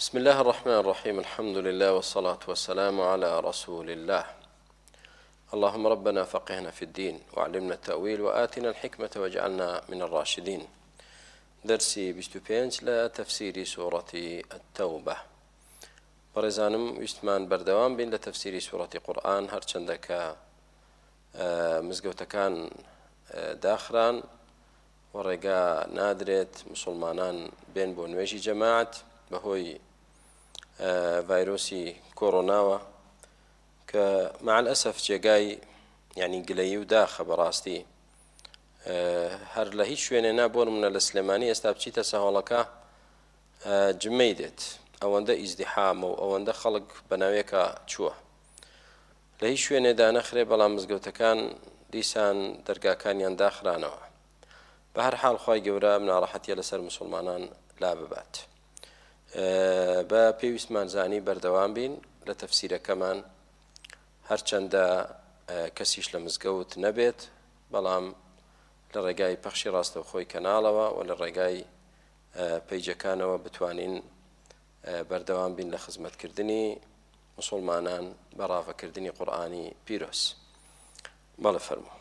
بسم الله الرحمن الرحيم الحمد لله والصلاة والسلام على رسول الله اللهم ربنا فقهنا في الدين وعلمنا التأويل وآتنا الحكمة واجعلنا من الراشدين درسي بيستوبينج لا تفسير سورة التوبة برزانم يستمان بردوان بين لتفسير سورة قرآن هرچندك مزگەوتەکان داخران ورقا نادرت مسلمانان بين بونويشي جماعة بهوي ڤایرۆسی کۆڕۆناوە کە مال ئەسف جێگای یعنی گلەیی و داخە بەڕاستی هەر لە هیچ شوێنێنا بۆ منە لە سلێمانی ئێستا بچیتە سەهۆڵەکە جمەی دێت ئەوەندە ئیزدیحامە و ئەوەندە خەڵک بەناوێکە چووە لە هیچ شوێنێدا نەخرێ بەڵام مزگەوتەکان دیسان دەرگاکانیان داخرانەوە بە هەر حال خی گەورە مناڕەحەتە لەسەر مسلمانان لا ببات. بە پێویستمانزانی بەردەوام بین لە تەفسیرەکەمان هەرچەندە کەسیش لە مزگەوت نەبێت بەڵام لە ڕێگای پەخشی ڕاستە خۆی کەناڵەوە و لە ڕێگای پیجەکانەوە بتوانین بەردەوام بین لە خزمەتکردنی مسلمانان بەڕافەکردنی قورآانی پیرۆس بەڵە فەرمو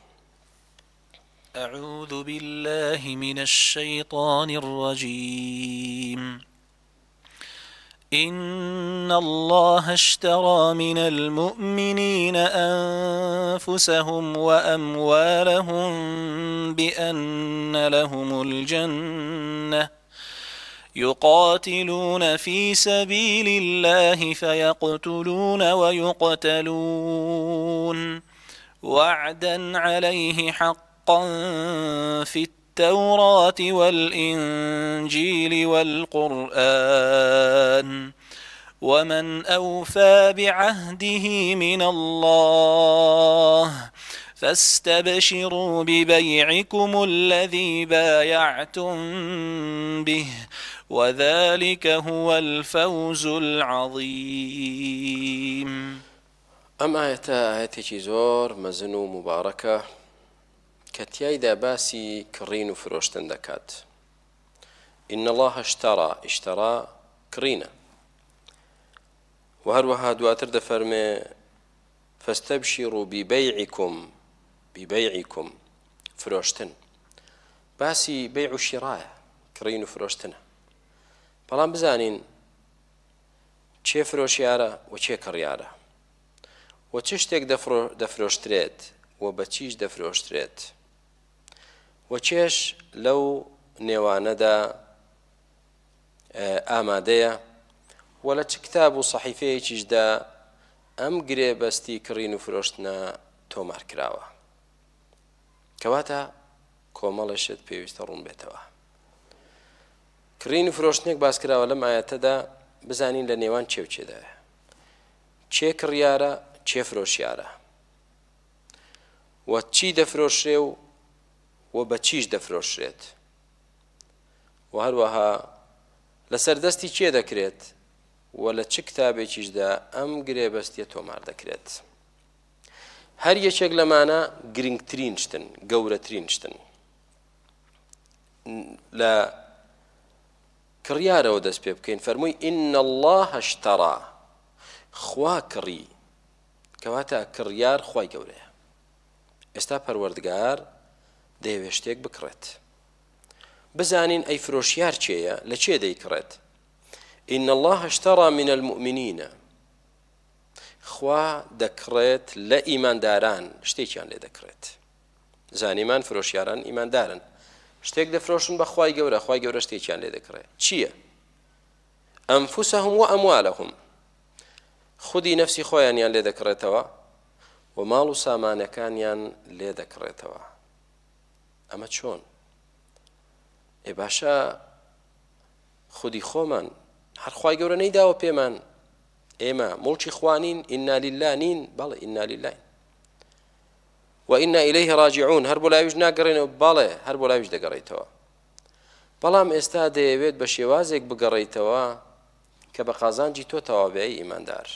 أعوذ بالله من الشيطان الرجيم إن الله اشترى من المؤمنين أنفسهم وأموالهم بأن لهم الجنة يقاتلون في سبيل الله فيقتلون ويقتلون وعدا عليه حقا في التوراة والإنجيل والقرآن ومن أوفى بعهده من الله فاستبشروا ببيعكم الذي بايعتم به وذلك هو الفوز العظيم أم آية آية زور مزنو مباركة کە باسي كرين کڕین دكات إن الله اشترى اشترى كرينا و هەروەها دواتر دفرمي فەستەبشی ببيعكم ببيعكم بیبەیعیکم باسي باسی الشراء عشیڕایە کڕین بلان بزانين بەڵام بزانین چێ فرۆشیارە و چێ کڕیارە. و دفروشتريت وبچيش دفروشتريت و چێش لەو نێوانەدا ئامادەیە و لە چ کتاب و سەحیفەیەکیشدا ئەم گرێبەستی کڕین و فرۆشتنە تۆمار کراوە کەواتە کۆمەڵەشت پێویستە ڕوون بێتەوە کڕین و فرۆشتنێک باس کراوە لەم ئاەتەدا بزانین لە نێوان چێوچێدایە چێ کڕیارە چێ فرۆشیارە و چی دەفرۆشێ و و بە چیش دەفرۆشرێت و هەروەها لەسەر دەستی چێ دەکرێت و لە چ کتابێکیشدا ئەم گرێبەستیە تۆمار دەکرێت هەر یەکێک لەمانە گرنگترین شتن گەورەترین شتن لە کڕیارەوە دەست پێ بکەین فەرمووی ئین الله هەشتەڕا خوا کڕی کەواتە کڕیار خی گەورەیە ئێستا پەروەردگار دەیەوێ شتێک بکڕێت بزانین ئەی فرۆشیار چێیە لە چێ دەیکڕێت ئین الله هشتەڕا منە المؤمنینە خوا دەکڕێت لە ئیمانداران شتێکیان لێ دەکرێت زانیمان فرۆشیاران ئیماندارن شتێک دەفرۆشن بەخوای گەورە خی گەورە شتێکیان لێ دەکرێت چییە؟ ئەمفوسهم و ئەموالەهم خودی نفسی خۆیانیان لێ دەکڕێتەوە و ماڵ و سامانەکانیان لێ دەکڕێتەوە ئەمە چۆن ئێ باشە خودی خۆمان هەرخوای گەورە نەیداوە پێمان ئێمە مڵکی خوانین ئیننالیلا نین بەڵێ ئیننالیلاین وئنا ئیلەی هەڕاجعون هەر بۆ لاویش ناگەڕێنەوە بەڵێ هەر بۆ لاویش دەگەڕێتەوە بەڵام ئێستا دەیەوێت بە شێوازێک بگەڕێیتەوە کە بە قازانجی تۆ تەوابەیە ئیماندار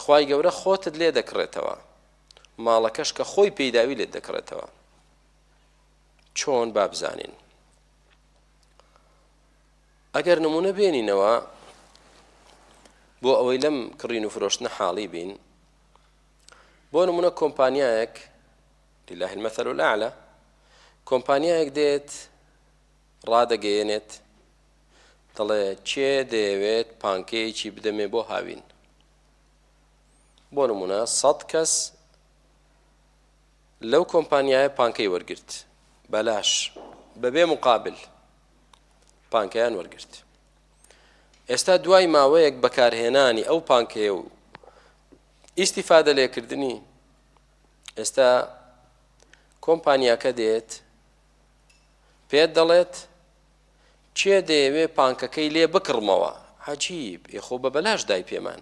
خی گەورە خۆتت لێ دەکڕێتەوە ماڵەکەش کە خۆی پێداوی لێت دەکڕێتەوە چۆن با بزانین ئەگەر نمونە بێنینەوە بۆ ئەوەی لەم کڕین و فرۆشتنە حاڵی بین بۆ نمونە کۆمپانیایەک لیلاهن مەثەر و لاعلە کۆمپانیایەک دێت ڕادەگەیەنێت دەڵێ چێ دەیەوێت پانکەیەکی بدەمێ بۆ هاوین بۆ نمونە سەد کەس لەو کۆمپانیایە پانکەی وەرگرت بەلاش بەبێ مقابل پانکەیان وەرگرت ئێستا دوای ماوەیەک بەکارهێنانی ئەو پانکەیە و ئیسیفادە لێکردنی ئێستا کۆمپانیاکە دێت پێت دەڵێت چێ دەیەوێ پانکەکەی لێ بکڕمەوە حەجیب ئێخۆ بە بەلاش دای پێمان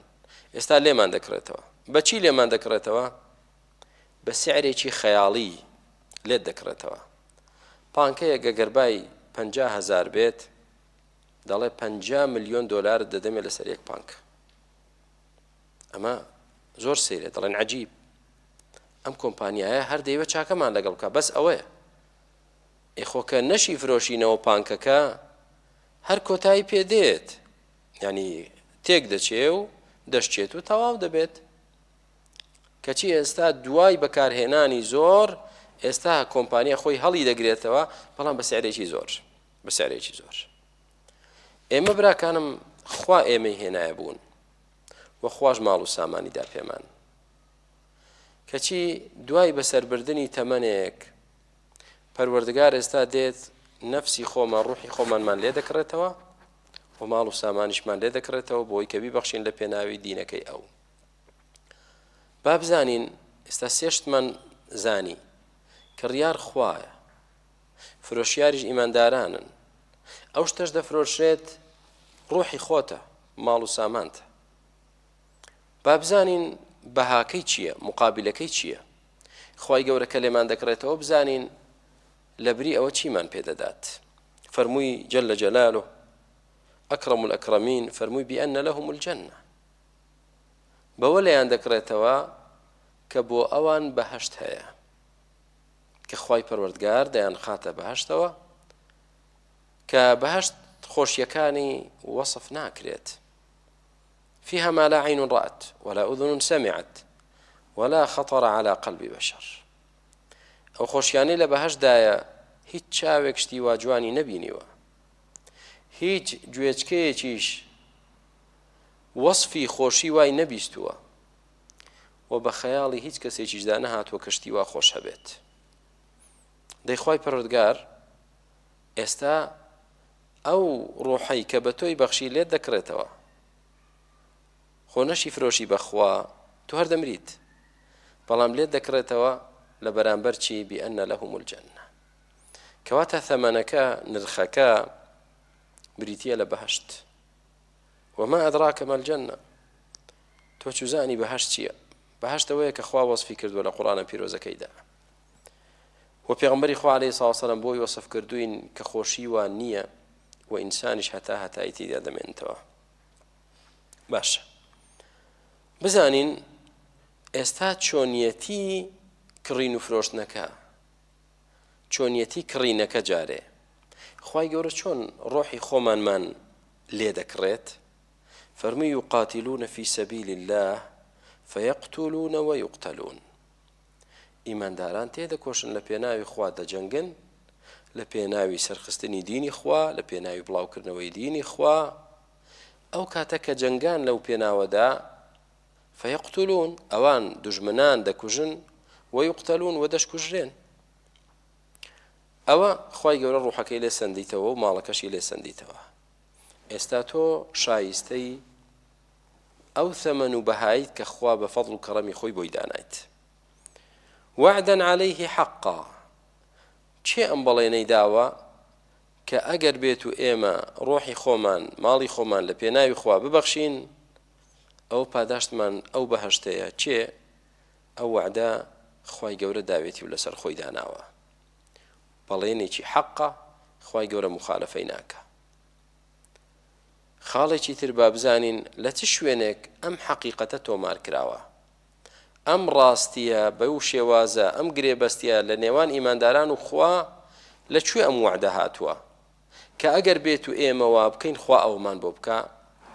ئێستا لێمان دەکرێتەوە بەچی لێمان دەکرێتەوە بە سعرێکی خەیاڵی لێت دەکرێتەوە پانکەیەکە گەربایی هزار بێت دەڵێ 50 میلیۆن دلار دەدەمێ لەسەر یەک پانک ئەمە زۆر سیرێ دەڵێن عجیب ئەم کۆمپانیایە هەر دەیوە چاکەمان لەگەڵ بکە بەس ئەوەیە ئێخۆکە نەشی فرۆشینەوە پانکەکە هەر کۆتایی پێدێت ینی تێک دەچێ و دەشتێت و تەواو دەبێت کەچی ئێستا دوای بەکارهێنانی زۆر ئێستا کۆمپانیا خۆی هەڵی دەگرێتەوە بەڵام بە سارێکی زۆر بە سارێکی زۆر ئێمە براکانم خوا ئێمەی هێنایە بوون وە خوۆش ماڵ و سامانیدا پێمان کەچی دوای بەسەربردننی تەمەنێک پەروەردگار ئێستا دێت نفسی خۆمان ڕوحی خۆمانمان لێ دەکرێتەوە و ماڵ و سامانیشمان لێ دەکرێتەوە بۆی کەبی بەخشین لە پێناوی دینەکەی ئەو با بزانین ئێستا سێشتمان زانی کڕیار خوایە فرۆشیاریش ئیماندارانن ئەو شتەش دەفرۆشێت ڕۆحی خۆتە ماڵ و سامانتە با بزانین بەهاکەی چییە مقابلەکەی چییە خی گەورەکە لێمان دەکڕێتەوە بزانین لەبری ئەوە چیمان پێدەدات فەرمووی جل لە جەلال و ئەکرم و ئەکرەمین فەرمووی بیەنە لە هەمول جەنە بەوە لەیان دەکرێتەوە کە بۆ ئەوان بەهشت هەیە کە خی پەروەردگار دەیان خاتە بەهشتەوە کە بەهشت خۆشیەکانی وەصف ناکرێت فيها ما لا عين رأت ولا أذن سمعت ولا خطر على قلب بشر ئەو خۆشیانی لە بەهشدایە هیچ چاوێک شتی وا جوانی نەبینیوە هیچ گوێچکەیەکیش وەصفی خۆشی وای نەبیستووە و بە خەیاڵی هیچ کەسێکیشدا نەهاتوە کەشتی وا خۆش هەبێت دەیخوای پرودگار ئێستا ئەو ڕۆحی کە بە تۆی بەخشی لێت دەکرێتەوە خۆنەشی فرۆشی بەخوا تو هەر دەمریت بەڵام لێت دەکرێتەوە لە بەرامبەر چی بیئەنە لە هەمولجەنە کەواتە تەمەنەکە نرخەکە بریتە لە بەهشت وما ئەدراکە مەلجەنە تۆ چوزانی بەهشت چییە بەهشتەوەیە کە خوا وەصفی کردووە لە قوڕانە پیرۆزەکەیدا و پێغمبەری خوا عليه ساسەرم بۆی وصف کردوین کە و نییە و ئینسانیش هەتا هەتایتیدا دەمێنتەوە باشە بزانین استا چۆنیەتی کڕین و فرۆشتنەکە چۆنیەتی کڕینەکە جارێ خی گەورە چۆن ڕۆحی خۆمانمان من دەکڕێت فەرمی و قاتیلونە فی سەبیلی الله فەیەقتولونەوە یقتەلون ئیمانداران تێدەکۆشن لە پێناوی خوا دەجەنگن لە پێناوی سەرخستنی دینی خوا لە پێناوی بڵاوکردنەوەی دینی خوا ئەو کاتە کە جەنگان لەو پێناوەدا فەیەقتلون ئەوان دژمنان دەکوژن و یقتلون و دەشکوژرێن ئەوە خی گەورە ڕوحەکەی لێ سندیتەوە و ماڵەکەشی لێ سندیتەوە ئێستا تۆ شایستەی ئەو ثەمەن و بەهایت کە خوا بە فەڵ و کەڕەمی خۆی بۆی دانایت وعدەن عليهەیهی حقا چێ ئەم بەڵێنەی داوە کە ئەگەر بێت و ئێمە ڕۆحی خۆمان ماڵی خۆمان لە پێناوی خوا ببەخشین ئەو پاداشتمان ئەو بەهشتەیە چێ ئەو وعدا خی گەورە داوێتی و لەسەر خۆی داناوە بەڵێنێکی حەقا خی گەورە مخالەفەی ناکە خاڵێکی تر با بزانین لە چ شوێنێک ئەم حەقیقەتە تۆمار کراوە ام راستيا بيوشي وازا ام قريبستيا لنيوان ايمان داران وخوا خوا لەکوێ ام وعدە هاتوا كاجر بيتو اي مواب كين خوا او مان بوبكا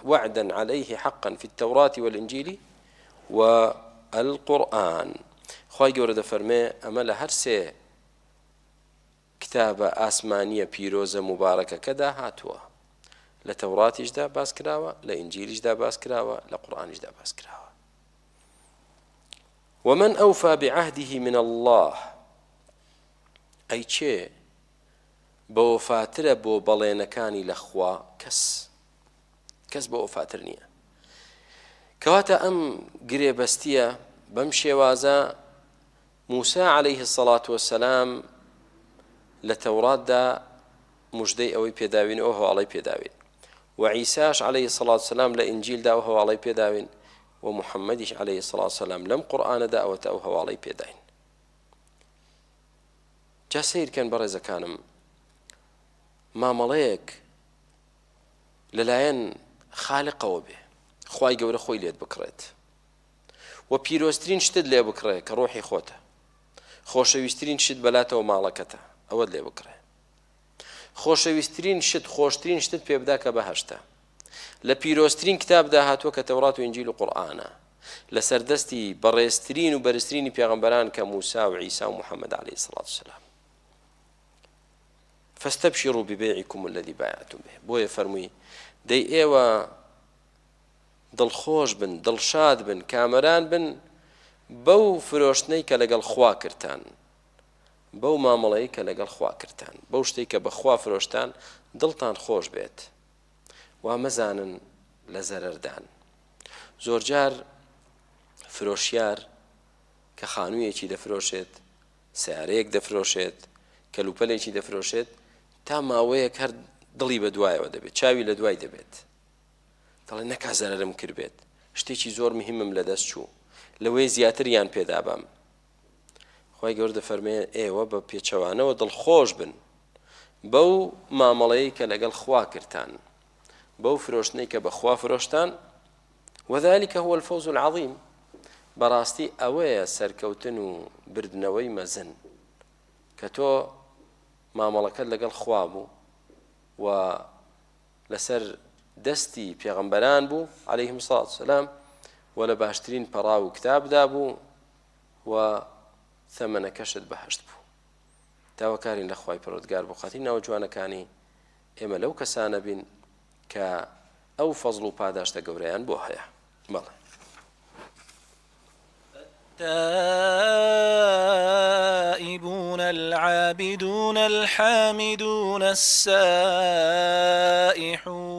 وعدا عليه حقا في التوراة والإنجيل والقرآن خواي قولة فرمي أما لهر كتابة آسمانية بيروزة مباركة كدا هاتوا لتوراة دا باسكراوا لانجيل لإنجيلش باسكراوا لقرآن كراوة باسكراوا ومن أوفى بعهده من الله أي چه بوفاتر بو بۆ بەڵێنەکانی لخوا كس كس بە وفاتر كواتا أم ئەم گرێبەستیە بەم وازا موسى عليه الصلاة والسلام لتوراد تەوراتدا مژدەی ئەوەی پێداوین علي هەواڵی بيداوين وعیساش عليه الصلاة والسلام لإنجيل دا أوهو علي بيداوين و محەممەدیش عليه سلا سلام لەم قورآانەدا ئەوەتە ئەو هەواڵی پێداین جا سیرکەن بەڕێزەکانم مامەڵەیەک لەلایەن خالقەوە بێ خی گەورە خۆی لێت بکڕێت و پیرۆستترین شتت لێ بکڕێ کە ڕۆحی خۆتە خۆشەویستترین شت بەلاتەوە ماڵەکەتە ئەوەت لێ بکڕێ خۆشەویستترین شت خۆشترین شتت پێ بدا کە بەهشتە لە پیرۆستترین کتابدا هاتووە کە تەورات و ئنجیل و قورآانە لە سەردەستی بەڕێستترین و بەرزترینی پێغمبەران کە موسا و عیسا و محەممەد عليه سڵات سلام فاستبشروا ببيعكم الذي بايعتم به بۆیە فەرمووی دەی ئێوە دڵخۆش بن دڵشاد بن کامەران بن بەو فرۆشتنەی کە لەگەڵ خوا کردان بەو مامەڵەی کە لەگەڵ خوا کردان بەو شتێک کە بەخوا فرۆشتان دڵتان خۆش بێت وا مەزانن لە زەرەردان زۆرجار فرۆشیار کە خانوویەکی دەفرۆشێت سیارەیەک دەفرۆشێت کەلوپەلێکی دەفرۆشێت تا ماوەیە هەر دڵی بە دوایەوە دەبێت چاوی لە دوای دەبێت دەڵێ نەکا زەرم کردبێت شتێکی زۆر مهمم لەدەست چوو لەوەی زیاتریان پێدابم خی گەوردە فەرمێن ئێوە بە پێچەوانەوە دڵخۆش بن بەو مامەڵەیە کە لەگەڵ خوا کردتان بەو فرۆشتنەی کە بەخوا فرۆشتان هو الفوز العظيم براستي ئەوەیە سركوتنو بردنوي مزن كتو ما تۆ مامەڵەکەت لەگەڵ و لسر دستي پێغەمبەران بوو عليهلەیهم سات سلام و لە باشترین پەڕا و کتابدا و ثمن كشد بحشت بو تاوكارين لخواي پرۆتگار بۆ خەتی ناوە كاني اما لو كسانا بين کە ئەو فەزڵ و پاداشتە گەورەیان بو هەیە بله التائبون العابدون الحامدون السائحون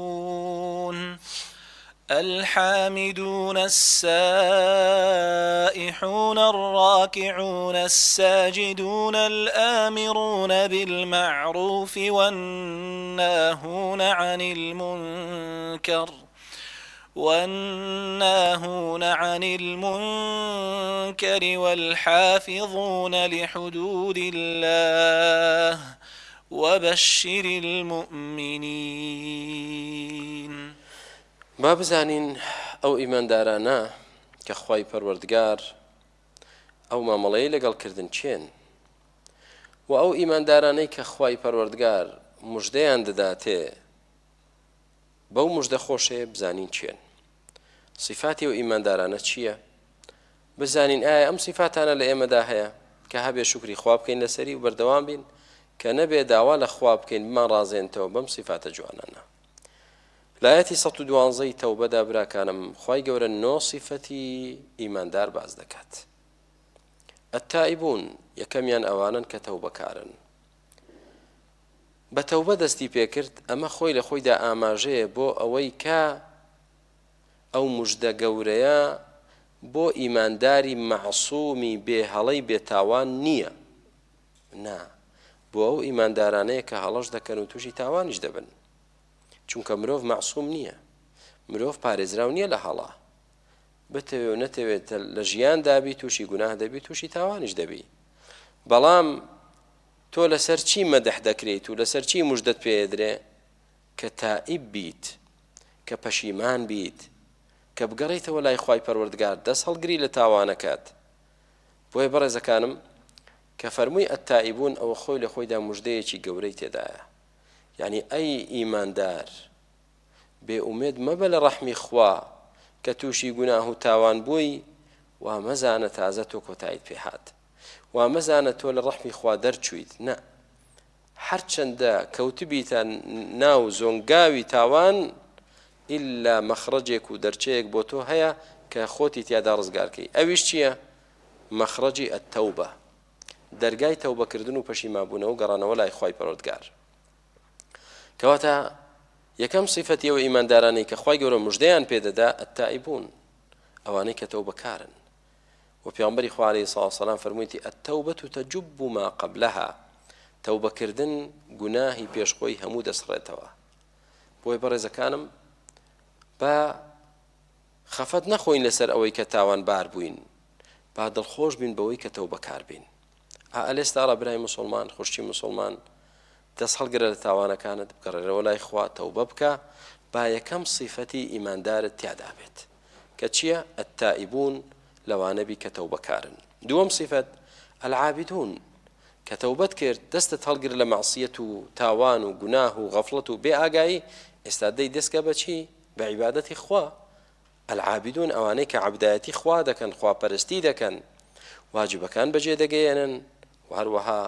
الحامدون السائحون الراكعون الساجدون الآمرون بالمعروف والناهون عن المنكر والناهون عن المنكر والحافظون لحدود الله وبشر المؤمنين با بزانین ئەو ئیماندارانە کە خی پەروەردگار ئەو مامەڵەی لەگەڵکردن چێن و ئەو ئیماندارانەی کە خی پەروەردگار مژدەیان دەداتێ بەو مژدە خۆشەیە بزانین چێن سیفاتی و ئیماندارانە چییە؟ بزانین ئایا ئەم سیفاتانە لە ئێمەدا هەیە کە هەبێ شکری خوا بکەین لەسەری و بەردەوام بین کە نەبێ داوا لە خوا بکەین بمان ڕازێنتەوە بەم سیفاتە جوانانە لایەتی 112 تەوبەدا براکانم خی گەورە نۆسیفەتی ئیماندار باز دەکات. ئەتائبوون یەکەمیان ئەوانن کە تەوبەکارن. بە تەوبە دەستی پێکرد ئەمە خۆی لە خۆیدا ئاماژەیە بۆ ئەوەی کا ئەو مژدە گەورەیە بۆ ئیمانداری مەعسوومی بێهەڵەی بێتاوان نییە. نا بۆ ئەو ئیماندارانەیە کە هەڵەش دەکەن و تووشی تاوانش دەبن. چونکە مرۆڤ معسووم نییە مرۆڤ پارێزراو نییە لە هەڵا بتەوێت و نەتەوێت لە ژیان دابی تووشی گوناه دەبی تووشی تاوانش دەبی بەڵام تۆ لەسەر چی مەدەح دەکرێت و لەسەر چی مژدت پێدرێ کە تائیب بیت کە پەشیمان بیت کە بگەڕیتەوە لای خی پەروەردگار دەست هەڵگری لە تاوانەکات بۆیە بەڕێزەکانم کە فەرمووی ئەتائیبوون ئەوە خۆی لە خۆیدا مژدەیەکی گەورەی تێدایە یعنی ئەی ئیماندار بێئومێد مەبە لە ڕەحمی خوا کە تووشی گوناه و تاوان بووی وا مەزانە تازە تۆ کۆتاییت پێ هاات وا مەزانە تۆ لە ڕەحمی خوا دەرچویت نە هەرچەندە کەوتبیتە ناو زۆنگاوی تاوان ئللا مەخرەجێک و دەرچەیەک بۆ تۆ هەیە کە خۆتی تیادا ڕزگارکەی ئەویش چییە؟ مەخرەجی ئەتەوبە دەرگای تەوبەکردن و پەشیمابوونەوە گەڕانەوە لای خی پەرۆتگار کەواتە یەکەم سیفەتی ئەوە ئیماندارانی کە خی گەورە مژدەیان پێدەدا ئەتائیبوون ئەوانەی کە تەو بەکارن و پیانبەری خوارەی ساسەلام فرموویتی ئەتەوبەت و تەجب ما قبلها تەوبەکردن گوناهی پێشخۆی هەموو دەسڕێتەوە بۆی بەڕێزەکانم بە خەفەت نەخۆین لەسەر ئەوەی کە تاوان بار بووین با دڵخۆش بین بەوەی کە تەو بەکار بین ئا ئەلێستا ڕابرای مسلمان خوشتی مسلمان دەست هەڵگرە لە تاوانەکانت بگەڕێرەوە لای خوا تەوبە بکە با یەکەم سیفەتی ئیماندارت تیادا بێت کە چییە ئەتائیبون لەوانەبی کە تەوبەکارن دووەم سیفەت ئەلعابدون کە تەوبەت کرد دەستت هەڵگر لە مەعسیەت و تاوان و گوناه و غەفڵەت و بێ ئاگایی ئێستا دەی دەستکە بەچی بە عیبادەتی خوا ئەلعابدون ئەوانەی کە عبدایەتی خوا دەکەن خواپەرستی دەکەن واجبەکان بەجێ هەروەها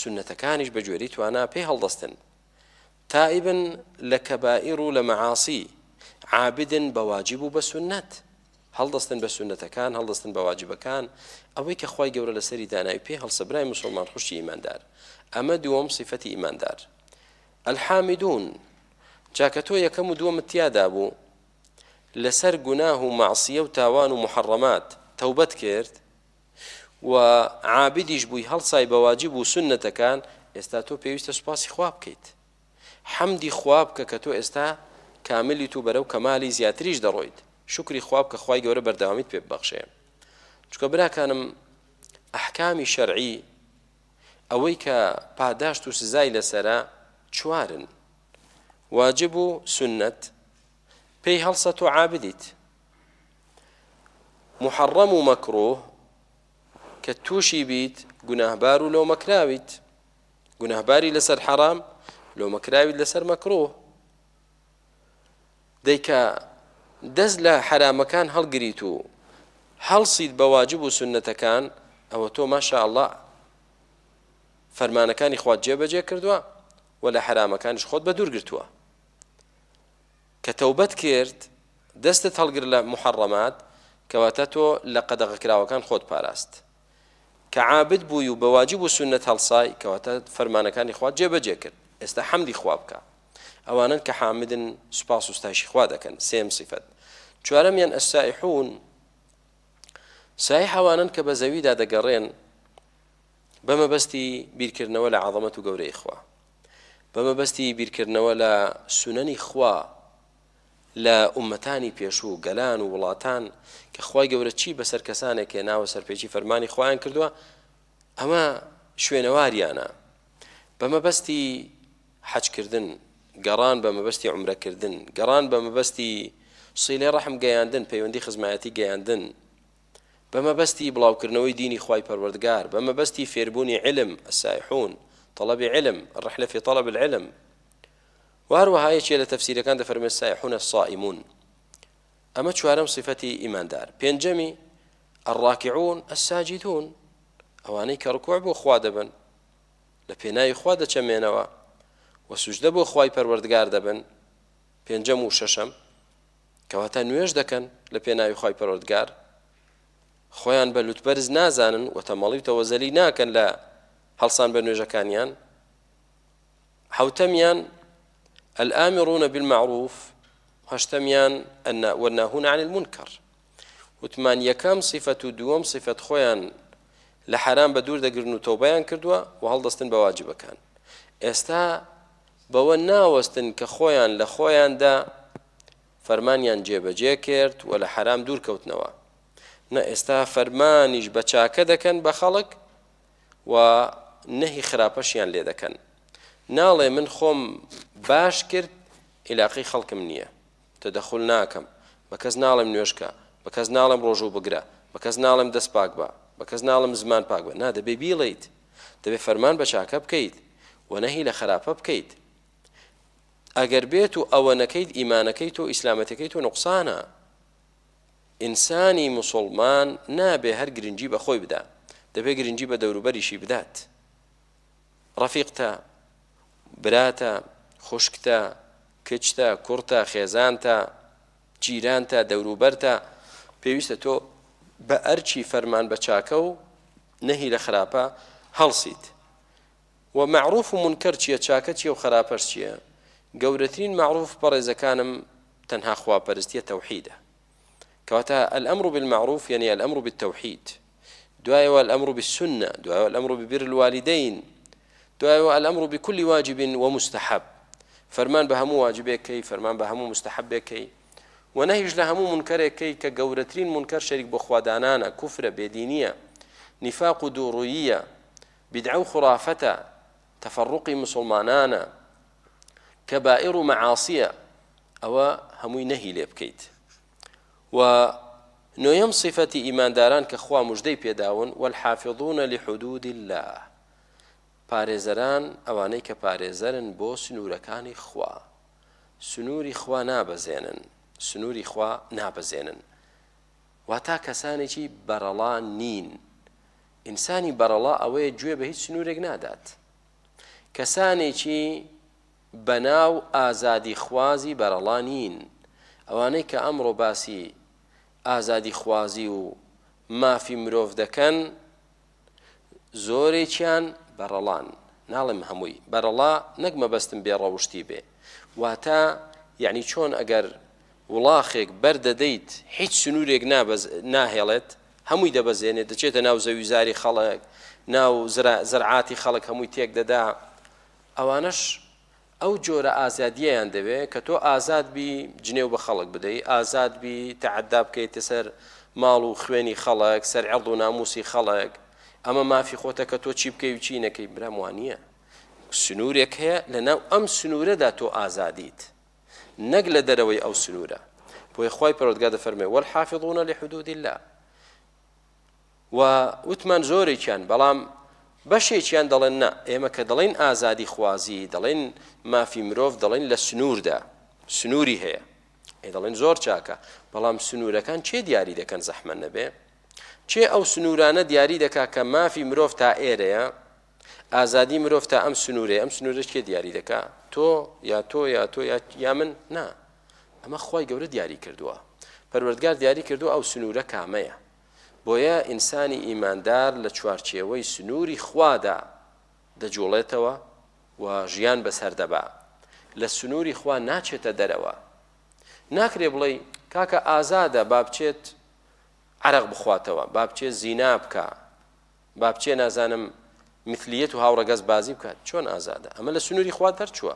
سنتەکانیش بە جوێری توانا پێی هەڵدەستن تائبن لە کەبائیر و لە مەعاسی عابدن بە واجب و بە سنت هەڵدەستن بە سنتەکان هەڵدەستن بە واجبەکان ئەوەی کە خی گەورە لەسەری دانای پێ هەڵسەبرای مسلمان خوشی ئیماندار ئەمە دووەم صفەتی ئیماندار الحامیدون جاکە تۆ یەکەم و دووەم تیادا بوو لەسەر گوناه و معسیە و تاوان و محەڕەمات تەوبەت کرد و عابدیش بووی هەڵسای بەواجی بوو سنەتەکان ئێستا تۆ پێویستە سوپاسی خواب بکەیت حەمدی خواب کە کە تۆ ئێستا کاملی تو بەرەو کەمالی زیاتریش دەڕۆیت شکری خواب کە خی گەورە بەرداوامیت پێ بەخشێ چکە براکانم ئەحکامی شەرعی ئەوەی کە پاداشت و سزای لەسرە چوارن واجب و سنت پێی هەڵسە تۆ عابدیت محرم و مەکرۆه کە تووشی بیت گوناهبار و لۆ مەکراویت گوناهباری لەسەر حەرام لۆ مەکراویت لەسەر مەکرۆ دەیکە دەست لە حرامەکان هەڵگریت و هەڵسیت بەواجب و سنەتەکان ئەوە تۆ ماشاء الله فەرمانەکانی خوات جێبەجێ کردووە و لە حرامەکانش خۆت بە دوور گرتووە کە تەوبەت کرد دەستت هەڵگر لە محەڕەمات کەواتە تۆ لە قەدەغەکراوەکان خۆت پاراست كعابد بوي بووی و بەواجی بۆ سونەت هەڵسای کەواتە فەرمانەکانی خوات جێبەجێ کرد ئێستا حەمدی خواب بکە ئەوانن کە حامدن سوپاس وستایشی خوا دەکەن سێم سیفەت چوارەمیان ئەسایحون بما بستي بيركرنا ولا زەویدا دەگەڕێن إخوة بما بستي بيركرنا ولا سنن إخوة لە عومەتانی پێشوو گەلان و وڵاتان کە خی گەورە چی بەسەر کەسانێک کە ناوە سەرپێکی فەرمانی خۆیان کردووە ئەمە شوێنەواریانە بەمەبەستی حەجکردن گەڕان بە مەبەستی عمرەکردن گەڕان بە مەبەستی سیلێ ڕەحم گەیاندن پەیوەندی خزمایەتی گەیاندن بەمەبەستی بڵاوکردنەوەی دینی خی پەروەردگار بەمەبەستی فێربوونی علم ئەسایحون طلبی علم ڕحلفی طلب العلم وهروەها یەکێ لە تەفسیرەکان دەفەرمێت سایحونە سائیمون ئەمە چوارەم صفەتی ئیماندار پێنجەمی الراکعون ئەساجیدون ئەوانەی کە ڕکوع بۆ خوا دەبن لە پێناوی خوا دەچەمێنەوە و سوجدە بۆ خوای پەروەردگار دەبن پێنجەم و شەشەم کەواتە نوێش دەکەن لە پێناوی خی پەرۆردگار خۆیان بە لوتبەرز نازانن و تەمەڵیتەوە زەلی ناکەن لە هەڵسان بە نوێژەکانیان حوتەمیان الآمرون بالمعروف هشتميان أن والناهون عن المنكر وثمان يكام صفة دوم صفة خيان لحرام بدور دقر نتوبيان كردوا وهل دستن بواجب كان استا هەڵدەستن وستن كخيان لخيان دا ناوەستن کە خۆیان لە خۆیاندا حرام دور كوتنوا نا استا فەرمانیش بە چاکە دەکەن بە خەڵک و نەهی ناڵێ من خۆم باش کرد عیلاقی خەڵکم نییە تەدەخل ناکەم بە کەس ناڵم نوێشکە بە کەس ناڵم ڕۆژ و بگرە بە کەس ناڵم دەست پاک بە بە کەس ناڵم زمان پاک بە نا دەبێ بیڵیت دەبێ فەرمان بە چاکە بکەیت و نەهی لە خراپە بکەیت ئەگەر بێت و ئەوەنەکەیت ئیمانەکەیت و ئیسلامەتەکەیت و نقصانە ئینسانی مسلمان نابێ هەر گرنگی بە خۆی بدا دەبێ گرنگی بە دەوروبەریشی بدات ڕەفیق تا براتا خشكتا كشتا كورتا خيزانتا جيرانتا دوروبرتا بيوستا تو بأرشي فرمان بچاكو نهي لخرابة و ومعروف منكر چيا چاكا چيا معروف چيا منکر معروف چاکە إذا و تنها چییە گەورەترین توحيدة كواتا الأمر بالمعروف يعني الأمر بالتوحيد دعاء والأمر بالسنة دعاء والأمر ببر الوالدين دوایەوە الامر بكل واجب ومستحب فرمان بە هەموو واجبێکەی فرمان بە هەموو مستحبێکەی ونهج لە هەموو منکەرێکەی کە منكر شريك بخوادانانا كفر بدينية نفاق و بدعو خرافة تفرق مسلمانانا كبائر معاصية او و مەعاسیە لبكيت و نويم صفة إيمان داران كخوا مجدي بيداون والحافظون لحدود الله پارێزەران ئەوانەی کە پارێزەرن بۆ سنوورەکانی خوا سنووری خوا نابەزێنن سنووری خوا نابەزێنن وا تا کەسانێکی بەرەڵا نین ئینسانی بەرەڵا ئەوەیە گوێ بە هیچ سنوورێک نادات کەسانێکی بەناو ئازادی خوازی بەرەڵا نین ئەوانەی کە ئەمڕۆ باسی ئازادی خوازی و مافی مرۆڤ دەکەن زۆرێکیان بەرەڵان ناڵم هەمووی بەرەڵا نەگمە بەستم بێڕەوشتی بێ واتە یعنی چۆن ئەگەر وڵاخێک بەردەدەیت هیچ سنوورێک ناهێڵێت هەمووی دەبەزێنێت دەچێتە ناو زەویزاری خەڵک ناو زرعاتی خەڵک هەمووی تێک دەدا ئەوانش ئەو جۆرە ئازادیەیان دەوێت کە تۆ ئازادبی جنێو بە خەڵک بدەیت ئازادبی تععدا بکەیتە سەر ماڵ و خوێنی خەڵک سەر عرض و ناموسی خەڵک ئەمە مافی خۆتە کە تۆ چی بکەی و چی نەکەی برام وانە سنوورێک هەیە لەناو ئەم سنوورەدا تۆ ئازادیت نەک لە دەرەوەی ئەو سنوورە بۆی خی پرۆتگا دەفەرمێ وەل حافظونە لە حدودی لا و وتمان زۆرێکیان بەڵام بەشێکیان دەڵێن نە ئێمە کە دەڵێن ئازادی خوازی دەڵێن مافی مرۆڤ دەڵێن لە سنووردا سنووری هەیە ئێ دەڵێن زۆر چاکە بەڵام سنوورەکان چێ دیاری دەکەن زەحمە نەبێ چێ ئەو سنوورانە دیاری دەکا کە مافی مرۆڤ تا ئێرەیە ئازادی مرۆڤ تا ئەم سنوورێ ئەم سنوورش کێ دیاری دەکا تۆ یا تۆ یا تۆ یا من نا ئەمە خی گەورە دیاری کردووە پەروەردگار دیاری کردو ئەو سنوورە کامەیە بۆیە ئینسانی ئیماندار لە چوارچێەوەی سنووری خوادا دەجوڵێتەوە و ژیان بەسەردەبا لە سنووری خوا ناچێتە دەرەوە ناکرێ بڵێ کاکە ئازادە با بچێت عرق بخواتەوە با بچێ زینا بکە با بچێ نازانم مثلیت و هاوڕەگەز بازی بکات چۆن ئازادە ئەمە لە سنووری خوا دەرچووە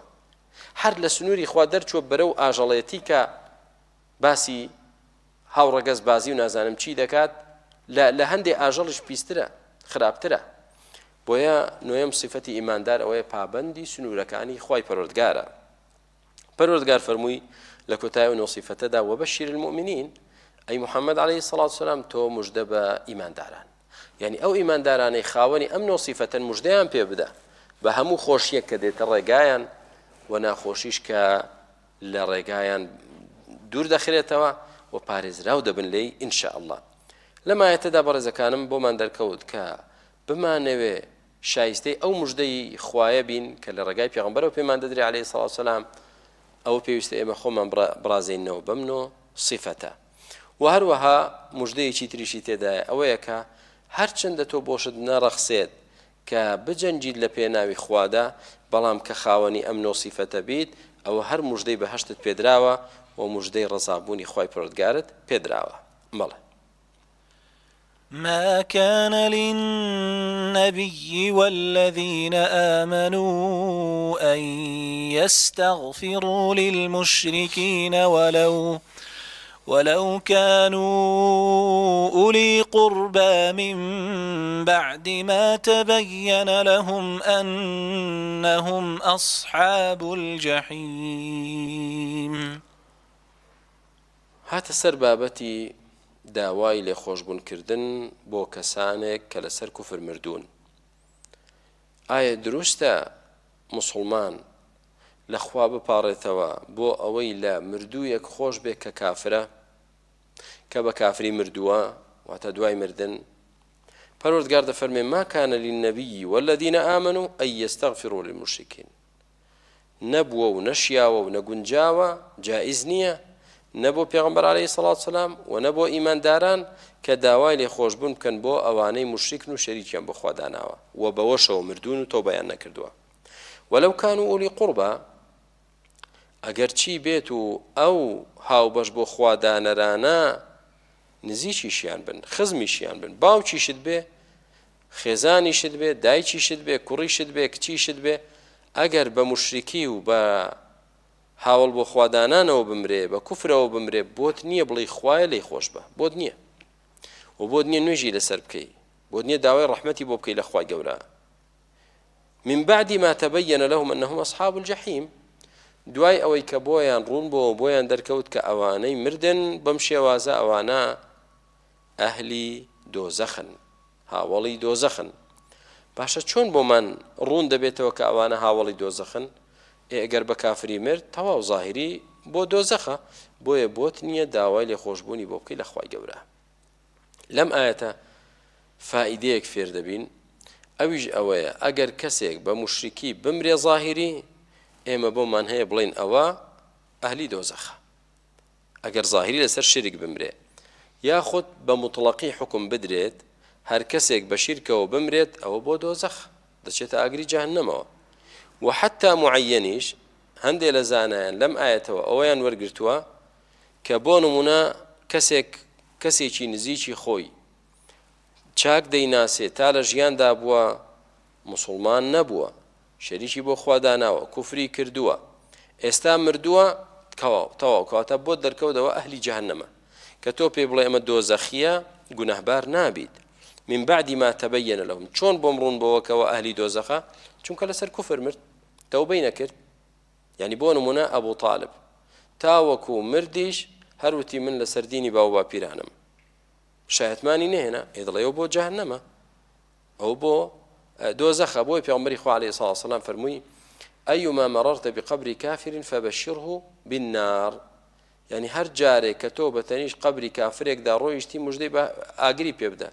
هەر لە سنووری خوا دەرچووە بەرە و ئاژەڵەتی کە باسی هاوڕەگەز بازی و نازانم چی دەکات لە هەندێک ئاژەڵش پیسترە خراپترە بۆیە نوێم سیفەتی ئیماندار ئەوەیە پابندی سنوورەکانی خی پەرۆردگارە پەرۆردگار فەرمووی لە کۆتای و نۆسیفەتەدا وە بەشیر المؤمنین ئەی محەممەد عليه سڵات سلام تۆ مژدە بە ئیمانداران یعنی ئەو ئیماندارانەی خاوەنی ئەم نۆسیفەتەن مژدەیان پێ بدە بە هەموو خۆشیە کە دێتە ڕێگایان و ناخۆشیش کە لە ڕێگایان دوور دەخرێتەوە و پارێزراو دەبن لی ئینشاء الله لەمایەتەدا بەڕێزەکانم بۆمان دەرکەوت کە بمانەوێ شایستەی ئەو مژدەی خوایە بین کە لە ڕێگای پێغمبەرەوە پێمان دەدرێ عليه سڵ سلام ئەو پێویستە ئێمە خۆمان برازینەوە بمنەوە صفەتە و هەروەها چی تریشی تێدایە ئەوەیە کە تو تۆ بۆشت نەڕەخسێت کە بجەنجید لە پێناوی خوادا بەڵام کە خاوەنی ئەم صفت بید او هر مژدەی بە هەشتت پێدراوە و مژدەی رزابونی خی پردگارد پیدراوا مەڵە ما كان للنبي والذين آمنوا أن يستغفروا للمشركين ولو ولو كانوا أولي قربى من بعد ما تبين لهم أنهم أصحاب الجحيم هات السر بابتي داواي لێ بن كردن کەسانێک کە لەسەر كفر مردون ئایا دروستە مسلمان لخواب بارثوا بو أويلا لە مردوویەک خۆش بێ کە بە کافری مردووە واتە دوای مردن پەرۆردگار دەفەرمێ ماکانە للنەبی والذینە ئامن و ئەی ئێستاغفرۆ للمشرکین نەبووە و نەشیاوە و نەگونجاوە جائز نییە نەبوو پێغمبەر عليه سڵات سلام و نەبوو ئیمانداران کە داوای لێ خۆشببوون بکەن بۆ ئەوانەی مشرکن و شەریکیان بخواداناوە و بەوەشەوە مردون و تۆ بەیان نەکردووە وەلەو کان و ئۆلی قوربە ئەگەر چی بێت و ئەو هاوبەش بۆ خوادانەرانە نزیکیشیان بن خزمیشیان بن باوکیشت بێ خێزانیشت بێ دایکیشت بێ کوڕیشت بێ کچیشت بێ ئەگەر بە مشریکی و بە هاوڵ بۆ خوادانانەوە بمرێ بە کوفرەوە بمرێ بۆت نییە بڵی خوایە لی خۆش بە بۆت نییە و بۆت نییە نوێژی لەسەر بکەی بۆ نییە داوای ڕحمەتی بۆ بکەی لە خوا گەورە من بعدی ما تبين لهم أنهم أصحاب الجحيم دوای ئەوەی کە بۆیان ڕوون بۆ بۆیان دەرکەوت کە ئەوانەی مردن بەم شێوازە ئەوانە ئەهلی دۆزەخن هاوڵی دۆزەخن باشە چۆن بۆمان ڕوون دەبێتەوە کە ئەوانە هاوڵی دۆزەخن ئەگەر بە کافری مرد تەواو ظاهری بۆ دۆزەخە بۆیە بۆت نییە داوای لێ خۆشببوونی بۆ بکەی لە خخوای گەورە لەم ئاەتە فائیدەیەک فێر دەبین ئەویش ئەوەیە ئەگەر کەسێک بە مشرکی بمرێ ظاهری ئێمە بۆمان هەیە بڵین ئەوە ئەهلی دۆزەخە ئەگەر زاهری لەسەر شیرک بمرێ یاخود بە مطلقی حکم بدرێت هەر کەسێک بە شیرکەوە بمرێت ئەوە بۆ دۆزەخ دەچێتە ئاگری جاهنەمەوە و حتا معەنیش هەندێک لە زانایان لەم ئاەتەوە ئەویان وەرگتووە کە بۆ نمونە کەسێک کەسێکی نزیکی خۆی چاک دەیناسێت تا لە ژیاندا بووە مسلمان نەبووە شەریکی بۆ خواداناوە کوفری کردووە ئێستا مردووە تەواوکاتە بۆ دەرکەوتەوە ئەهلی جهنمە کە تۆ پێ بڵێ ئەمە دۆزەخیە گونەهبار نابیت من بعدی ما تبەنە لەم چۆن بۆم ڕوون بەوەکەوە ئەهلی دۆزەخە چونکە لەسەر کوفر مرد تەوبەی نەکرد ینی بۆ نمونە ئەبوو تاالب تاوەکو مردیش هەروتی من لە سەردینی باو باپیرانم شایەتمانی نێنا ئێدڵێەوە بۆ جاهنەمە ئەو بۆ دۆزەخە بۆی پێمەری خوالی ساسەلام فرمووی ئەیما مەڕەرتە بقبری کافرین فەبەشره بنار ینی هەر جارێک کە تۆ بە تەنیش قبری کافرێکدا ڕۆیشتی مژدەی بە ئاگری پێ بدە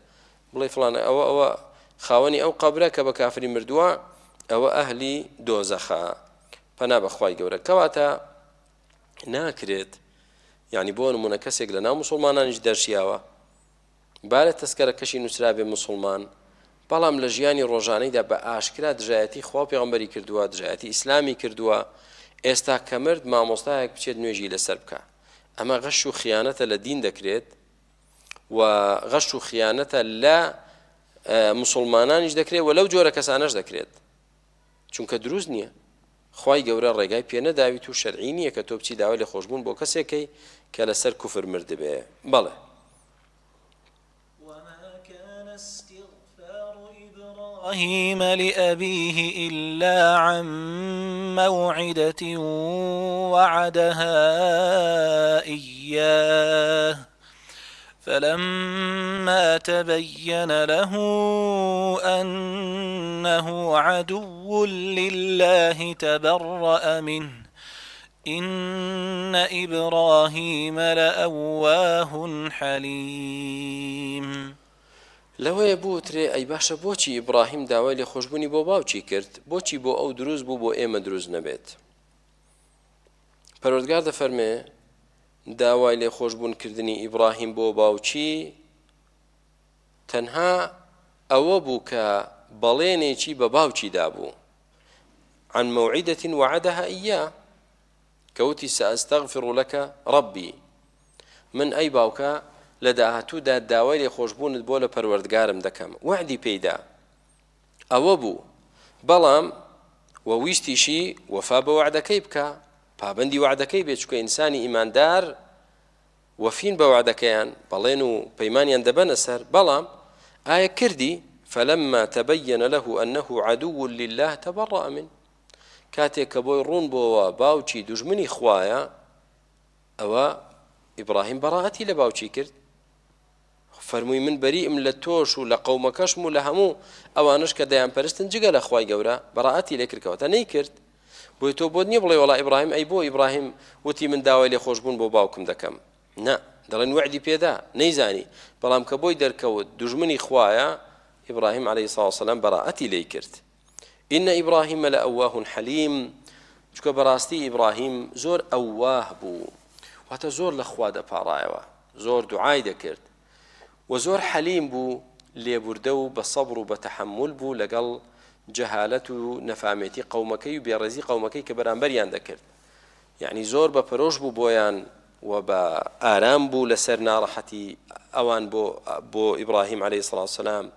بڵێ فلانە ئەوە ئەوە خاوەنی ئەو قبرە کە بە کافری مردووە ئەوە ئەهلی دۆزەخە پەنا بەخوای گەورە کەواتە ناکرێت ینی بۆ نمونە کەسێک لە ناو مسلمانانیش دەرشیاوە بارە تەسکەرە کەشی نووسرا بێ مسلمان بەڵام لە ژیانی ڕۆژانەیدا بە ئاشکرا دژایەتی خوا پێغمبەری کردووە دژایەتی ئیسلامی کردووە ئێستا کەمرد مامۆستایەک بچێت نوێژی لەسەر بکە ئەمە غەش و خیانەتە لە دین دەکرێت و غەش و خیانەتە لە مسلمانانیش دەکرێت و لەو جۆرە کەسانەش دەکرێت چونکە دروست نییە خی گەورە ڕێگای پێنەداویت و شەرعینیە کە تۆ بچی داوای لە خۆشببوون بۆ کەسێکی کە لەسەر کوفر مردبێ بەڵێ إبراهيم لأبيه إلا عن موعدة وعدها إياه فلما تبين له أنه عدو لله تبرأ منه إن إبراهيم لأواه حليم لەوەیە بووترێ ئەی باشە بۆچی ئیبراهیم داوای لێ خۆشببوونی بۆ باوچی کرد بۆچی بۆ ئەو دروست بوو بۆ ئێمە دروست نەبێت پەرۆردگار دەفەرمێ داوای لێ خۆشببوونکردنی ئیبراهیم بۆ باوچی تەنها ئەوە بوو کە بەڵێنێکی بە باوچی دابوو عن موعدة وعدها إياه كوتي سأستغفر لك ربي من أي باوكا لە داهاتوودا داوای خۆشببوونت بۆ لە پەروەردگارم دەکەم وعدی پێیدا ئەوە بوو بەڵام وەویستیشی وەفا بە وعدەکەی بکە پابندی وعدەکەی بێچکە ئینسانی ئیماندار وەفین بە وعدەکەیان بەڵێن و پەیمانیان دەبەنە سەر بەڵام ئایا کردی فلما تبين له أنه عدو لله تبرأ من كاتيك بوي رون بوا باوچي دجمني خوايا أو إبراهيم براءتي لباوچي كرد فەرمووی من بەریم لە تۆش و لە قەومەکەشم و لە هەموو ئەوانش کە دەیان پەرستن جگە لە خی گەورە بەڕەتی لێکردکەوتە نەیکرد بۆی تۆ بۆ نییە بڵێ وڵا ئیبراهیم ئەی بۆ ئیبراهیم وتی من داوای لێ خۆشببوون بۆ باوکم دەکەم نه دەڵێن وعدی پێدا نەیزانی بەڵام کە بۆی دەرکەوت دژمنی خوایە ئیبراهیم عليه ساوسلام بەڕەتی لی کرد إن إبراهيم لأواه حليم چکە بەڕاستی ئیبراهیم زۆر ئەوواه بوو واتە زۆر لە خوا دەپاڕایەوە زۆر دوعای دەکرد و زۆر حەلیم بوو لێبوردە و بە سەبر و بە تەحمل بوو لەگەڵ جەهالەت و نەفامێتی قومەکەی و بێڕێزی قومەکەی کە بەرامبەریان دەکرد یعنی زۆر بە پەرۆژ بوو بۆیان و بە ئارام بوو لەسەر ناڕەحەتی ئەوان بۆ بۆ ئیبراهیم عليه سلاسلام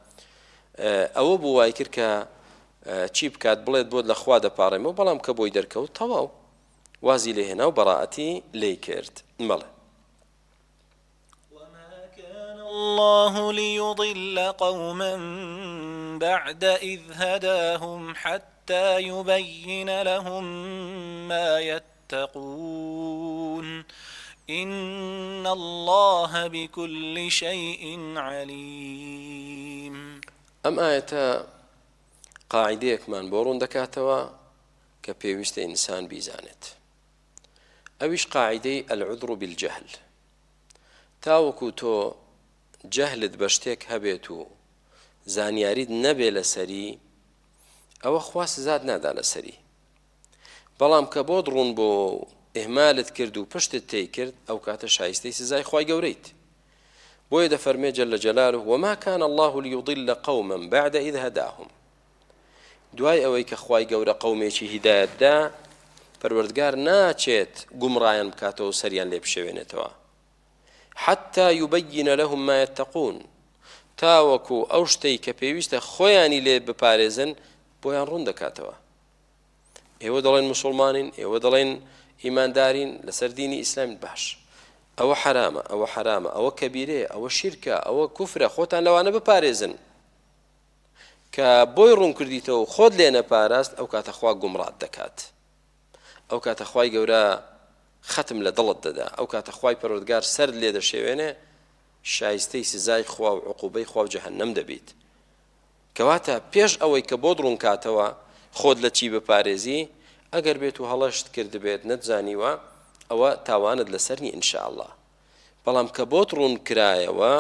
ئەوە بوو وای کرد کە چی بکات بڵێت بۆ لەخوا دەپارڕێمەوە بەڵام کە بۆی دەرکەوت تەواو وازی لێهێنا و بەڕاەتی لی کرد مەڵێ الله ليضل قوما بعد إذ هداهم حتى يبين لهم ما يتقون إن الله بكل شيء عليم أم آية قاعديك من بورون دكاتوا كبيوست إنسان بيزانت أوش قاعدي العذر بالجهل تاوكو تو جەهلت بە شتێک هەبێت و زانیاریت نەبێ لەسەری ئەوە خواست زاد نادا لەسەری بەڵام کە بۆت ڕوون بۆ ئێمالت کرد و پشتت تێی کرد ئەو کاتە شایستەی سزای خی گەورەیت بۆیە دەفەرمێ جل لە جەلاله وما كان الله ليضل قوما بعد إذ هداهم دوای ئەوەی کە خی گەورە قومێکی هیدایەتدا پەروەردگار ناچێت گومڕایان بکاتەوە سەریان لێ بشەوێنێتەوە حتى يبين لهم ما يتقون تاوەکو ئەو شتەی کە پێویستە خۆیانی لێ بپارێزن بۆیان ڕوون دەکاتەوە ئێوە دەڵێن مسلمانین ئێوە دەڵێن ئیماندارین لەسەر دینی ئیسلامین باش ئەوە حرامە ئەوە حرامە ئەوە کەبیرێ ئەوە شیرکە ئەوە کوفرە خۆتان لەوانە بپارێزن کە بۆی ڕوون کردیتەوە خۆت لێنە پاراست ئەو کاتەخوا گومڕات دەکات ئەو کاتەخوای گەورە ختم لە دڵت دەدا ئەو کاتە خی پەرۆدگار سرد لێ دەشێوێنێ شایستەی سزای خوا و عقوبەی خوا جەهن نەم دەبیت کەواتە پێش ئەوەی کە بۆ درون کاتەوە خۆت لە چی بپارێزی ئەگەر بێت و هەڵەشت کردبێت نەتزانیوە ئەوە تاوانت لەسەرنی ئینشاءله بەڵام کە بۆت ڕوون کرایەوە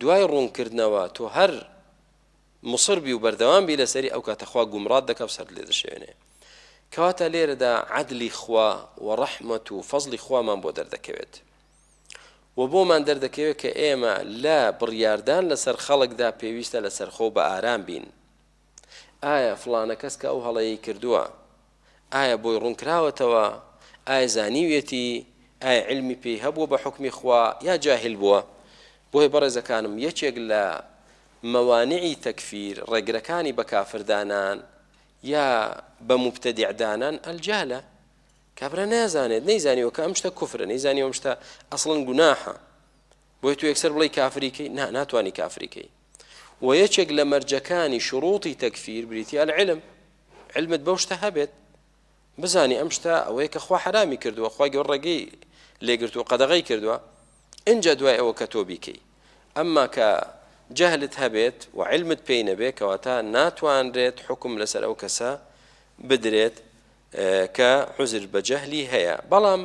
دوای ڕوونکردنەوە تۆ هەر مصربی و بەردەوام بی لەسەری ئەو کاتەخوا گومڕات دەکەم سەر لێ دەشێنێ کەواتە لێرەدا عدلی خوا و ڕەحمەت و فەزلی خوامان بۆ دەردەکەوێت و بۆمان دەردەکەوێت کە ئێمە لە بڕیاردان لەسەر خەڵکدا پێویستە لە سەرخۆ بە ئارام بین ئایا فلانە کەس کە ئەو هەڵەیە کردووە ئایا بۆی ڕوونکراوەتەوە ئایا زانیوێتی ئایا علمی پێی هەبوو بە حکمی خوا یا جاهل بووە بۆی بەڕێزەکانم یەکێک لە مەوانعی تەکفیر ڕێگرەکانی بە کافردانان یا بمبتدع دانا الجهلة کابرا نازانێت نيزاني کە ئەم شتە نيزاني نەیزانیەوە اصلا ئەسڵن گوناحە بۆی تو یەکسەر بڵی کافریکەی ناتوانانی کافریکەی و یەکێک لە مەرجەکانی علم علمت هبت بزاني امشتا ويك ئەم حرامي كردوا کە قرقي حرامی قرتوا خوا گەۆ ڕێگەی لێگرتو و قەدەغی کردووە اینجا دوای ئەوە کە تۆ بیکەی ئەمما کە جەهلت هەبێت و علمت بدرێت کە حوزر بەجەهلی هەیە بەڵام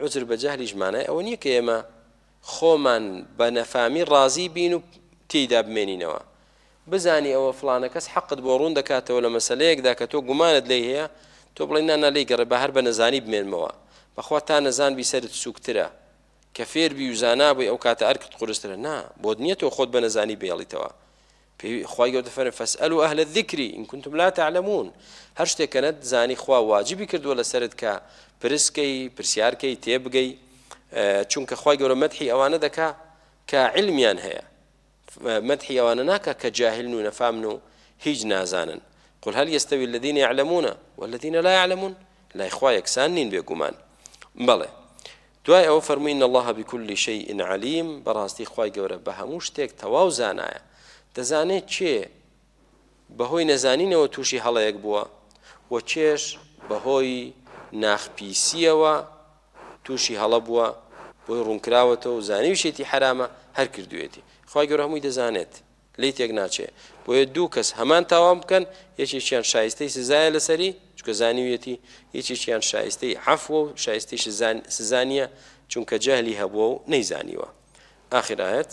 حوزر بەجەهلی ژمانە ئەوە نییە کە ئێمە خۆمان بە نەفامی ڕازی بین و تێیدا بمێنینەوە بزانی ئەوە فلانە کەس حقت بۆ ڕوون دەکاتەوە لە مەسلەیەکدا کە تۆ گومانت لێ هەیە تۆ بڵێ نانا لی گەڕێ بە هەر بە نەزانی بمێنمەوە بەخوا تا نەزانبی سرت سوکترە کە فێربی وزانا بووی ئەو کاتە ئەرکت قورسترە نا بۆ نییە تۆ خۆت بە نەزانی بێڵیتەوە في خوي قد گەوتەفەرن فەسئلو أهل الذكر ان كنتم لا تعلمون هەر كانت زاني خوا واجبی کردووە لەسرت کە پرسکەی پرسیارکەی تێبگەی چونکە خی گەورە مدحی ئەوانە دەکا کە علمیان هەیە مدحی ئەوانە ناکە کە جاهلن و نەفامن و هیچ نازانن قل هل يستوي الذين يعلمون والذين لا يعلمون لا إخوة يكسان بيقومان بلى دعاء أوفر من الله بكل شيء عليم براستي إخوة جورا بهموش تيك تواو دەزانێت چێ بەهۆی نەزانینەوە تووشی هەڵەیەک بووە وە چێش بەهۆی ناخپیسیەوە تووشی هەڵە بووە بۆی ڕوونکراوەتەوە و زانیوشێتی حرامە هەر کردوێتی خی گەور هەمووی دەزانێت لی تێک ناچێ بۆیە دوو کەس هەمان تاوام بکەن یەکێکیان شایستەی سزایە لەسەری چکە زانیویەتی یەکێکیان شایستەی حەفوە و شایستەی سزانیە چونکە جەهلی هەبووە و نەیزانیوە آخرایەت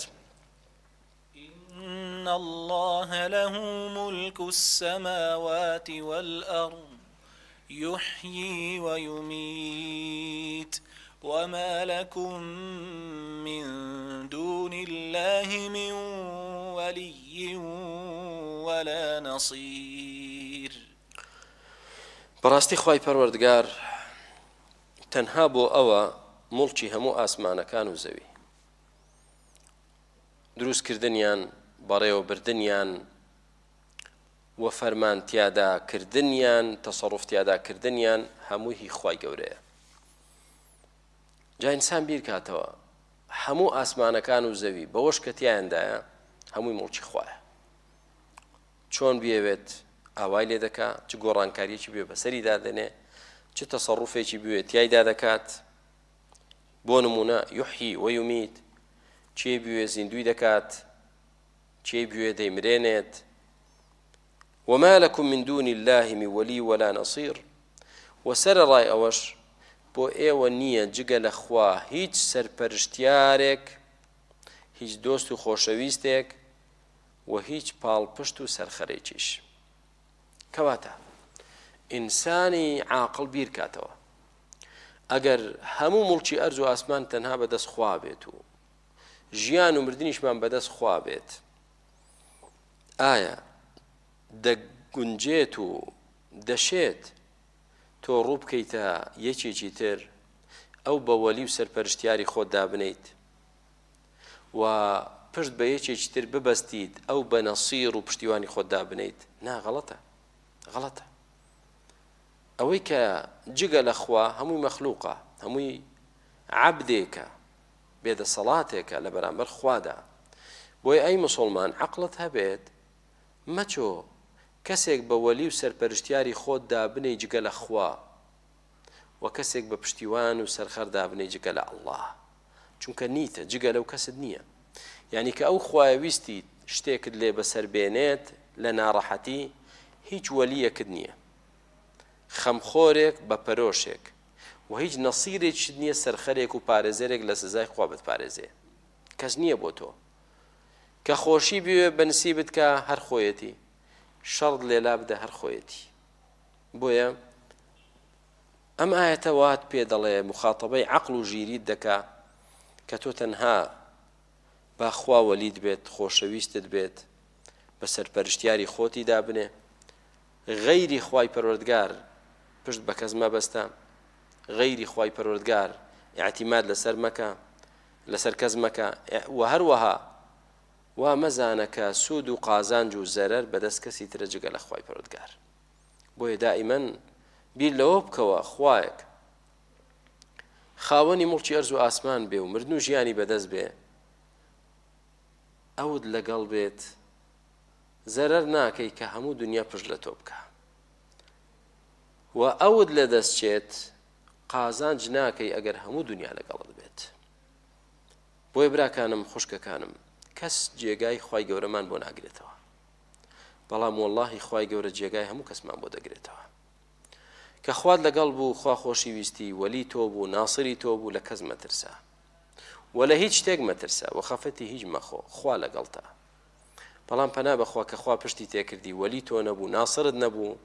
أن الله له ملك السماوات والأرض يحيي ويميت وما لكم من دون الله من ولي ولا نصير براستي خواهي پروردگار تنهابو اوا ملچي همو آسمانا كانو زوي دروس زەوی يعني بەڕێوەبردنیان وە فەرمانتیاداکردنیان تەسەڕفتیاداکردنیان هەمووی هی خی گەورەیە جاینسان بیر کاتەوە هەموو ئاسمانەکان و زەوی بەوەش کەتیایاندایە هەمووی مڵکی خوایە چۆن بێوێت ئاوای لێ دەکا چ گۆڕانکاریەکی بێ بەسەری دادنێ چ تەسەڕوفێکی بوێت تایدا دەکات بۆ نمونە یحی وەیومیت چێ بوێ زیندوی دەکات چێ بوێ دەیمرێنێت وما لكم من دون الله من ولي ولا نصير وسر ڕای ئەوەش بۆ ئێوە نییە جگە لە خوا هیچ سەرپەرشتارێک هیچ دۆست و خۆشەویستێک و هیچ پاڵپشت و سەرخەرێکیش کەواتە ئینسانی عاقل بیر کاتەوە ئەگەر هەموو مڵکی ئەرز و ئاسمان تەنها بەدەست خوا بێت و ژیان و مردنیشمان بەدەست خوا بێت ئایا دەگونجێت و دەشێت تۆ ڕوو بکەیتە یەکێکی تر ئەو بەوەلی و سەرپەرشتیاری خۆت دابنیت و پشت بە یەکێکی تر ببەستیت ئەو بە نەسیر و پشتیوانی خۆت دابنیت ناغەڵەتە غڵەتە ئەوەی کە جگە لەخوا هەمووی مەخلووقە هەمووی عبدێکە بێدە سەڵاتێکە لە بەرامبەر خوادا بۆی ئەی مسلمان عقلت هەبێت مەچۆ کەسێک بە وەلی و سەرپەرشتیاری خۆت دابنەی جگە لە خوا وە کەسێک بە پشتیوان و سەرخەر دابنەی جگە لە الله چونکە نیتە جگە لەو کەست نییە یعنی کە ئەو خوایە ویستی شتێکت لێ بەسەر بێنێت لە ناڕەحەتی هیچ وەلیەکرد نییە خەمخۆرێک بە پەرۆشێک و هیچ نەسیرێک نییە سەرخەرێک و پارێزەرێک لە سزای خوا بت پارێزێ کەس نییە بۆ تۆ کە خۆشی بوێ بەنسی بتکە هەر خۆیەتی شەڕ لێلا بدە هەر خۆیەتی بۆیە ئەم ئاەتە وات پێ دەڵێ مخاتەبەی عقل و ژیریت دەکا کە تۆ تەنها باخواوەلید بێت خۆشەویستت بێت بە سەرپەرشتیاری خۆتی دابنێ غەیری خوای پەروەردگار پشت بە کەس مەبەستە غەیری خوای پەروەردگار اعتیماد لەسەر مەکە لەسەر کەس مەکە و هەروەها وا مەزانەکە سوود و قازانج و زەرەر بەدەست کەسی ترە جگە لە خی پرودگار بۆیە دائیمەن بیر لەوە بکەوە خوایەک خاوەنی مڵکی ئەرز و ئاسمان بێ و مردن و ژیانی بەدەست بێ ئەوت لەگەڵ بێت زەرەر ناکەی کە هەموو دنیا پشت لە تۆ بکە و ئەوت لە دەستچێت قازانج ناکەی ئەگەر هەموو دنیا لەگەڵت بێت بۆی براکانم خوشکەکانم کەس جێگای خی گەورەمان بۆ ناگرێتەوە بەڵام واللهی خی گەورە جێگای هەموو کەسمان بۆ دەگرێتەوە کە خوارد لەگەڵ بوو خواخۆشی ویستی وەلی تۆ بوو ناسری تۆ بوو لە کەس مەترسا وە لە هیچ شتێک مەترسا و خەفەتی هیچ مەخۆ خوا لەگەڵتە بەڵام پەنا بەخوا کە خوا پشتی تێکردی وەلی تۆ نەبوو ناسرت نەبوو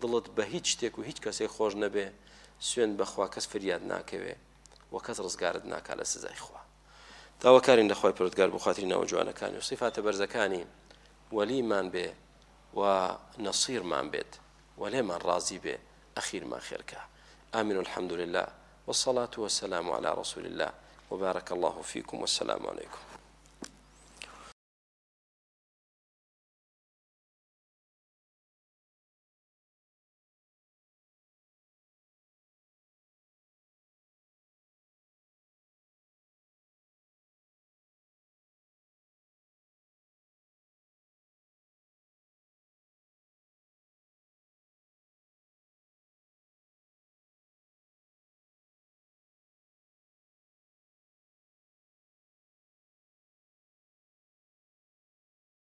دڵت بە هیچ شتێک و هیچ کەسێک خۆش نەبێ سوێن بەخوا کەس فریاد ناکەوێ وە کەس ڕزگارت ناکا لە سزای خوا تاواکارین لەخوای پرۆتگار بخواتری ناوە جوانەکانی و سیفاتە بەرزەکانی وەلیمان بێ و نەسیرمان بێت وەلێمان ڕازی بێ ئەخیرمان خێرکە ئامین الحمد لله والصلاة والسلام على رسول الله وبارك الله فيكم والسلام عليكم